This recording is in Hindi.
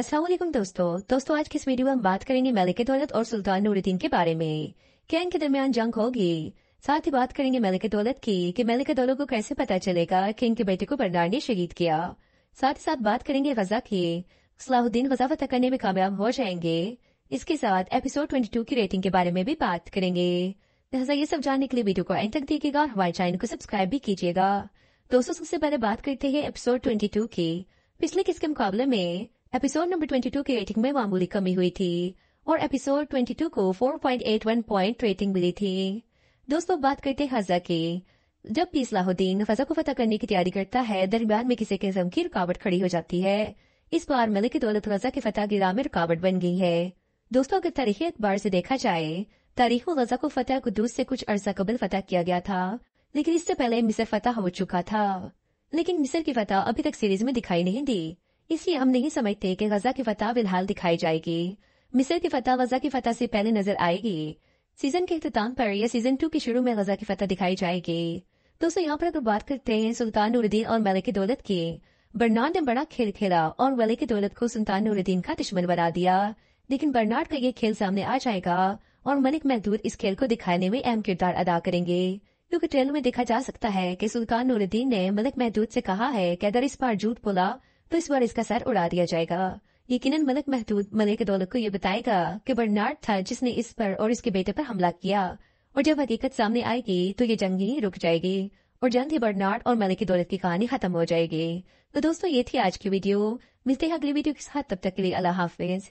असलम दोस्तों दोस्तों आज की इस वीडियो में हम बात करेंगे मलिक दौलत और सुल्तान नूरुद्दीन के बारे में क्या इनके दरमियान जंग होगी साथ ही बात करेंगे मलिक दौलत की कि मलिक दौलत को कैसे पता चलेगा कि इनके बेटे को बरदार ने शहीद किया साथ ही साथ बात करेंगे गजा की सलाहुद्दीन गजा फतह करने में कामयाब हो जाएंगे इसके साथ एपिसोड टू की रेटिंग के बारे में भी बात करेंगे लिहाजा ये सब जानने के लिए वीडियो को एंड तक देखिएगा हमारे चैनल को सब्सक्राइब भी कीजिएगा दोस्तों सबसे पहले बात करते हैं एपिसोड टू की पिछले किसके मुकाबले में एपिसोड नंबर 22 की रेटिंग में मामूली कमी हुई थी और एपिसोड 22 को 4.81 पॉइंट रेटिंग मिली थी दोस्तों बात करते हजा की जब पी सलाहुद्दीन फजा को फतह करने की तैयारी करता है दरमियान में किसी किस्म की रुकावट खड़ी हो जाती है इस बार मलिक की दौलत गजा की फतह गिरा में रुकावट बन गई है दोस्तों अगर तारीखी अखबार से देखा जाए तारीख गजा को फतह कुदूस से कुछ अर्सा कबल फतह किया गया था लेकिन इससे पहले मिसर फतह हो चुका था लेकिन मिसर की फतह अभी तक सीरीज में दिखाई नहीं दी इसलिए हम नहीं समझते कि गजा की फतह फिलहाल दिखाई जाएगी मिसर की फतह गजा की फतह से पहले नजर आएगी सीजन के अख्ताम पर या सीजन टू के शुरू में गजा की फतह दिखाई जाएगी दोस्तों यहाँ पर अगर बात करते हैं सुल्तान नूरुद्दीन और मलिक दौलत की बर्नार्ड ने बड़ा खेल खेला और मलिक दौलत को सुल्तान नूरुद्दीन का दुश्मन बना दिया लेकिन बर्नार्ड का ये खेल सामने आ जाएगा और मलिक महदूद इस खेल को दिखाने में अहम किरदार अदा करेंगे क्योंकि ट्रेलर में देखा जा सकता है कि सुल्तान नूरुद्दीन ने मलिक महदूद से कहा है कि अगर इस बार झूठ बोला तो इस बार इसका सर उड़ा दिया जाएगा यकीनन मलक महदूद मलिक दौलत को यह बताएगा कि बर्नार्ड था जिसने इस पर और इसके बेटे पर हमला किया और जब हकीकत सामने आएगी तो ये जंग ही रुक जाएगी और जल्द ही बर्नार्ड और मलिक दौलत की कहानी खत्म हो जाएगी तो दोस्तों ये थी आज की वीडियो मिलते हैं अगली वीडियो के साथ तब तक के लिए अल्लाह हाफिज